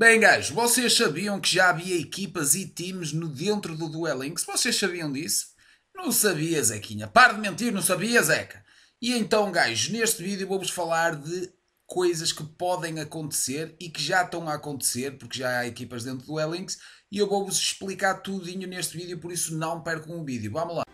Bem, gajos, vocês sabiam que já havia equipas e times no dentro do Dueling? Se vocês sabiam disso? Não sabia, Zequinha. Para de mentir, não sabia, Zeca? E então, gajos, neste vídeo vou-vos falar de coisas que podem acontecer e que já estão a acontecer, porque já há equipas dentro do Dueling, e eu vou-vos explicar tudinho neste vídeo, por isso não percam o vídeo. Vamos lá.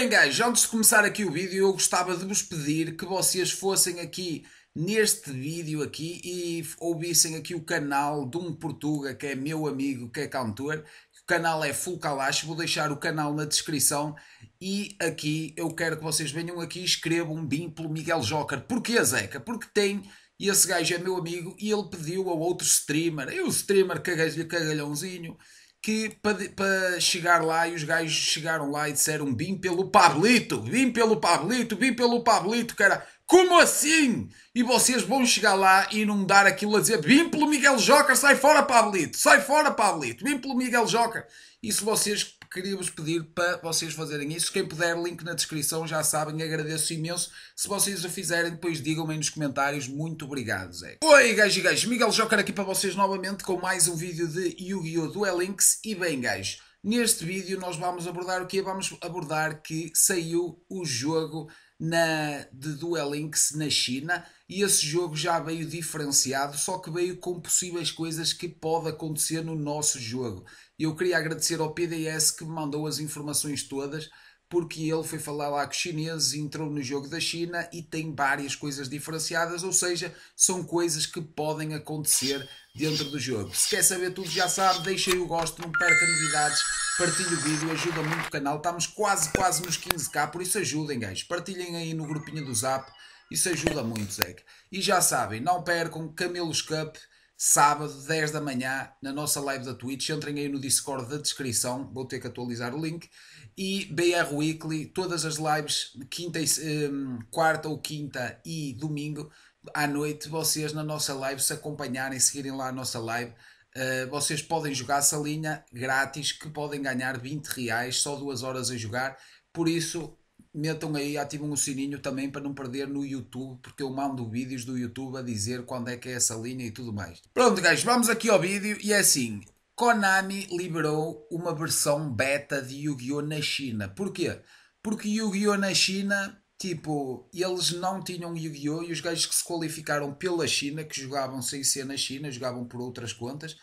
bem, gajos, antes de começar aqui o vídeo, eu gostava de vos pedir que vocês fossem aqui neste vídeo aqui e ouvissem aqui o canal de um Portuga que é meu amigo, que é cantor. O canal é Full Kalash, vou deixar o canal na descrição e aqui eu quero que vocês venham aqui e escrevam um BIM pelo Miguel Joker. Porquê, Zeca? Porque tem e esse gajo é meu amigo e ele pediu a outro streamer, eu streamer cagalhãozinho, que para, chegar lá e os gajos chegaram lá e disseram vim pelo Pablito, vim pelo Pablito, vim pelo Pablito, cara. Como assim? E vocês vão chegar lá e não dar aquilo a dizer vim pelo Miguel Joca, sai fora Pablito, sai fora Pablito, vim pelo Miguel Joca. E se vocês queria-vos pedir para vocês fazerem isso. Quem puder, link na descrição, já sabem, agradeço imenso. Se vocês o fizerem, depois digam-me nos comentários. Muito obrigado, Zé. Oi, gajos e gajos, Miguel Joker aqui para vocês novamente com mais um vídeo de Yu-Gi-Oh! Duel Links. E bem, gajos, Neste vídeo nós vamos abordar o que Vamos abordar que saiu o jogo na, de Duel Links na China e esse jogo já veio diferenciado, só que veio com possíveis coisas que pode acontecer no nosso jogo. Eu queria agradecer ao PDS que me mandou as informações todas porque ele foi falar lá com os chineses, entrou no jogo da China e tem várias coisas diferenciadas, ou seja, são coisas que podem acontecer dentro do jogo. Se quer saber tudo, já sabe, deixa o gosto, não perca novidades, partilhe o vídeo, ajuda muito o canal. Estamos quase, quase nos 15k, por isso ajudem, guys. Partilhem aí no grupinho do Zap, isso ajuda muito, Zeca. E já sabem, não percam Camelos Cup sábado, 10 da manhã, na nossa live da Twitch. Entrem aí no Discord da descrição, vou ter que atualizar o link. E BR Weekly, todas as lives, quinta e, um, eh, quarta ou quinta e domingo, à noite, vocês na nossa live, se acompanharem, seguirem lá a nossa live, uh, vocês podem jogar essa linha grátis, que podem ganhar 20 reais, só duas horas a jogar. Por isso, metam aí, ativam o sininho também para não perder no YouTube, porque eu mando vídeos do YouTube a dizer quando é que é essa linha e tudo mais. Pronto, guys, vamos aqui ao vídeo e é assim. Konami liberou uma versão beta de Yu-Gi-Oh! na China. Porquê? Porque Yu-Gi-Oh! na China, tipo, eles não tinham Yu-Gi-Oh! e os gajos que se qualificaram pela China, que jogavam sem ser na China, jogavam por outras contas,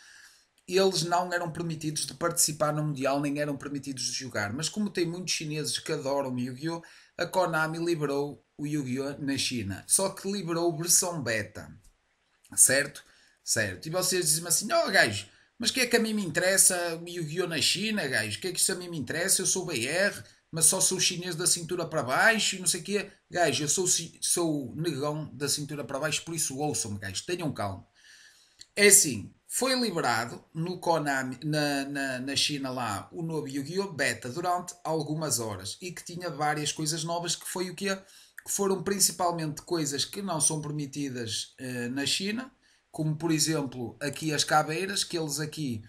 eles não eram permitidos de participar no Mundial, nem eram permitidos de jogar. Mas como tem muitos chineses que adoram Yu-Gi-Oh!, a Konami liberou o Yu-Gi-Oh! na China. Só que liberou versão beta. Certo? Certo. E vocês dizem assim, ó oh, gajo, mas o que é que a mim me interessa Yu-Gi-Oh! na China, gajo? O que é que isso a mim me interessa? Eu sou BR, mas só sou chinês da cintura para baixo e não sei o quê. Gajo, eu sou, sou negão da cintura para baixo, por isso ouçam-me, gajo. Tenham calma. É assim, foi liberado no Konami, na, na, na China lá, o novo Yu-Gi-Oh! Beta durante algumas horas e que tinha várias coisas novas que foi o que, que foram principalmente coisas que não são permitidas eh, na China, como por exemplo aqui as caveiras, que eles aqui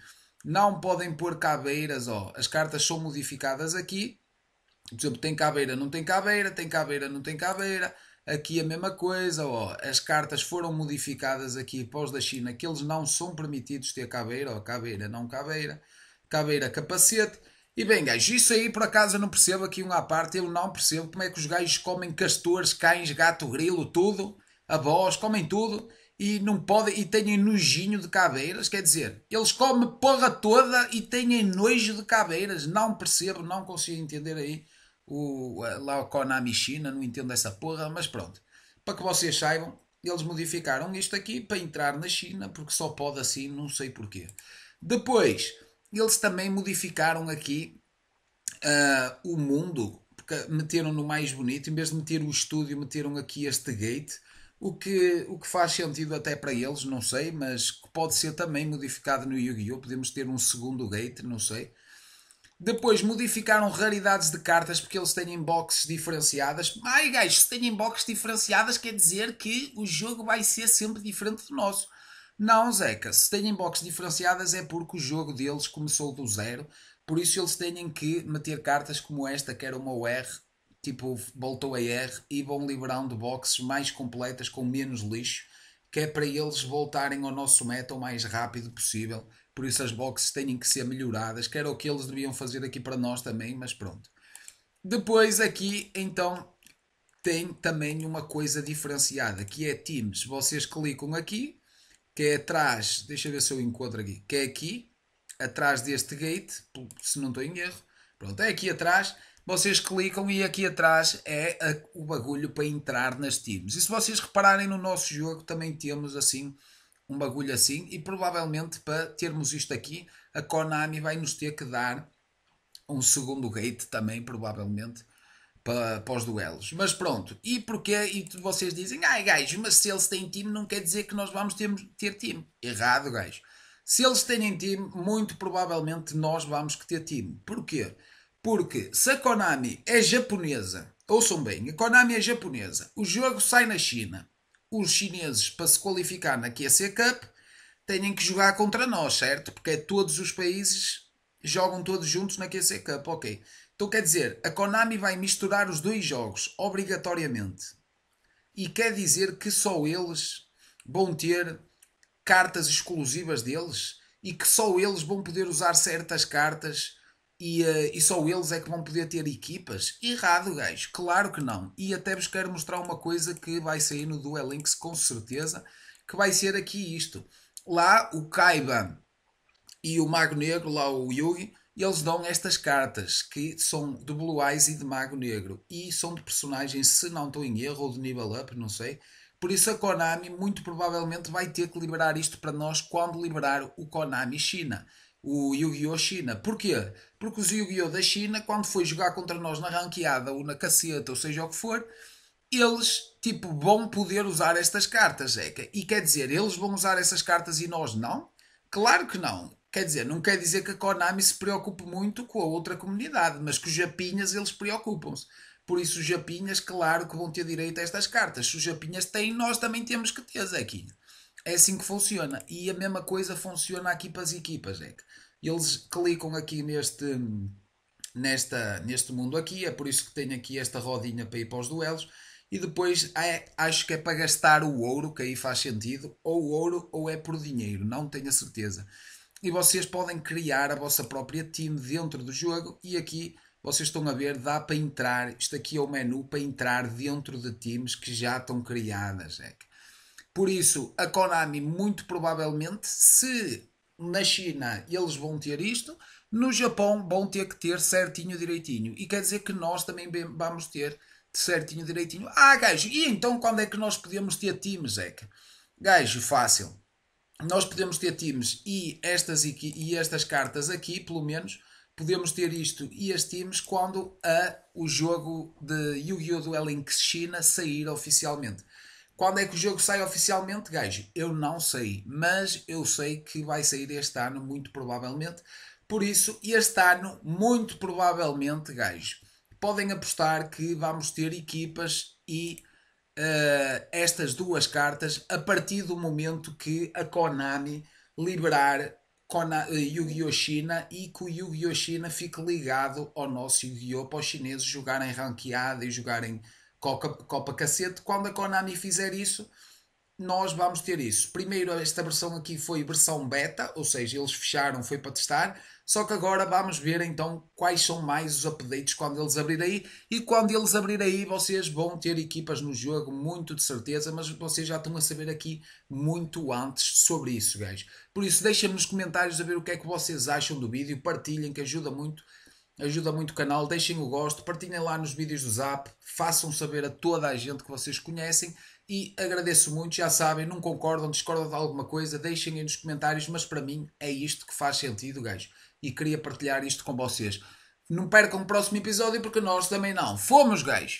não podem pôr caveiras, ó, as cartas são modificadas aqui, por exemplo, tem caveira, não tem caveira, tem caveira, não tem caveira, aqui a mesma coisa, ó, as cartas foram modificadas aqui pós da China, que eles não são permitidos ter caveira, ó, caveira não caveira, caveira capacete. E bem, gajos, isso aí por acaso eu não percebo aqui um à parte, eu não percebo como é que os gajos comem castores, cães, gato, grilo, tudo, avós, comem tudo e não podem e têm nojinho de caveiras, quer dizer, eles comem porra toda e têm nojo de caveiras, não percebo, não consigo entender aí o, lá o Konami China, não entendo essa porra, mas pronto. Para que vocês saibam, eles modificaram isto aqui para entrar na China, porque só pode assim, não sei porquê. Depois, eles também modificaram aqui uh, o mundo, porque meteram no mais bonito, em vez de meter o estúdio, meteram aqui este gate, o que, o que faz sentido até para eles, não sei, mas pode ser também modificado no Yu-Gi-Oh! Podemos ter um segundo gate, não sei. Depois modificaram raridades de cartas porque eles têm boxes diferenciadas. Ai, guys, se têm boxes diferenciadas quer dizer que o jogo vai ser sempre diferente do nosso. Não, Zeca, se têm boxes diferenciadas é porque o jogo deles começou do zero. Por isso eles têm que meter cartas como esta, que era uma UR, tipo voltou a R, e vão liberando boxes mais completas com menos lixo, que é para eles voltarem ao nosso meta o mais rápido possível por isso as boxes têm que ser melhoradas, que era o que eles deviam fazer aqui para nós também, mas pronto. Depois aqui, então, tem também uma coisa diferenciada, que é Teams. Vocês clicam aqui, que é atrás, deixa eu ver se eu encontro aqui, que é aqui, atrás deste gate, se não estou em erro. Pronto, é aqui atrás. Vocês clicam e aqui atrás é a, o bagulho para entrar nas Teams. E se vocês repararem no nosso jogo, também temos assim um bagulho assim, e provavelmente para termos isto aqui, a Konami vai nos ter que dar um segundo gate também, provavelmente, para, para os duelos. Mas pronto, e porque e vocês dizem, ai gajo, mas se eles têm time não quer dizer que nós vamos ter, ter time. Errado, gajo. Se eles têm time, muito provavelmente nós vamos que ter time. Porquê? Porque se a Konami é japonesa, ouçam bem, a Konami é japonesa, o jogo sai na China, os chineses, para se qualificar na QC Cup, têm que jogar contra nós, certo? Porque é todos os países jogam todos juntos na QC Cup, ok. Então quer dizer, a Konami vai misturar os dois jogos, obrigatoriamente. E quer dizer que só eles vão ter cartas exclusivas deles e que só eles vão poder usar certas cartas e, uh, e só eles é que vão poder ter equipas? Errado, gajo, claro que não. E até vos quero mostrar uma coisa que vai sair no Duel Links com certeza, que vai ser aqui isto. Lá o Kaiba e o Mago Negro, lá o Yugi, eles dão estas cartas que são de Blue Eyes e de Mago Negro e são de personagens, se não estou em erro, ou de nível up, não sei. Por isso a Konami muito provavelmente vai ter que liberar isto para nós quando liberar o Konami China o Yu-Gi-Oh! China. Porquê? Porque os Yu-Gi-Oh! da China, quando foi jogar contra nós na ranqueada ou na caceta, ou seja o que for, eles tipo vão poder usar estas cartas, Zeca. É e quer dizer, eles vão usar essas cartas e nós não? Claro que não. Quer dizer, não quer dizer que a Konami se preocupe muito com a outra comunidade, mas que os japinhas eles preocupam-se. Por isso os japinhas, claro que vão ter direito a estas cartas. Se os japinhas têm, nós também temos que ter, Zequinha. É assim que funciona. E a mesma coisa funciona aqui para as equipas, é que eles clicam aqui neste, nesta, neste mundo aqui, é por isso que tenho aqui esta rodinha para ir para os duelos. E depois é, acho que é para gastar o ouro, que aí faz sentido, ou ouro ou é por dinheiro, não tenho a certeza. E vocês podem criar a vossa própria team dentro do jogo e aqui vocês estão a ver, dá para entrar, isto aqui é o menu para entrar dentro de times que já estão criadas. É. Por isso, a Konami, muito provavelmente, se na China eles vão ter isto, no Japão vão ter que ter certinho direitinho. E quer dizer que nós também vamos ter certinho direitinho. Ah, gajo, e então quando é que nós podemos ter times, Zeca? Gajo, fácil. Nós podemos ter times e estas, e estas cartas aqui, pelo menos, podemos ter isto e as times quando a, o jogo de Yu-Gi-Oh! Duel em China sair oficialmente. Quando é que o jogo sai oficialmente, gajo? Eu não sei, mas eu sei que vai sair este ano, muito provavelmente. Por isso, este ano, muito provavelmente, gajo, podem apostar que vamos ter equipas e uh, estas duas cartas a partir do momento que a Konami liberar Kona, uh, Yu-Gi-Oh! China e que o Yu-Gi-Oh! China fique ligado ao nosso Yu-Gi-Oh! para os chineses jogarem ranqueada e jogarem Copa Cacete, quando a Konami fizer isso, nós vamos ter isso. Primeiro, esta versão aqui foi versão beta, ou seja, eles fecharam, foi para testar. Só que agora vamos ver então quais são mais os updates quando eles abrirem aí. E quando eles abrirem aí, vocês vão ter equipas no jogo, muito de certeza, mas vocês já estão a saber aqui muito antes sobre isso, guys. Por isso, deixem-me nos comentários a ver o que é que vocês acham do vídeo, partilhem, que ajuda muito ajuda muito o canal, deixem o gosto, partilhem lá nos vídeos do Zap, façam saber a toda a gente que vocês conhecem e agradeço muito, já sabem, não concordam, discordam de alguma coisa, deixem aí nos comentários, mas para mim é isto que faz sentido, gajo, e queria partilhar isto com vocês. Não percam o próximo episódio porque nós também não. Fomos, gajo!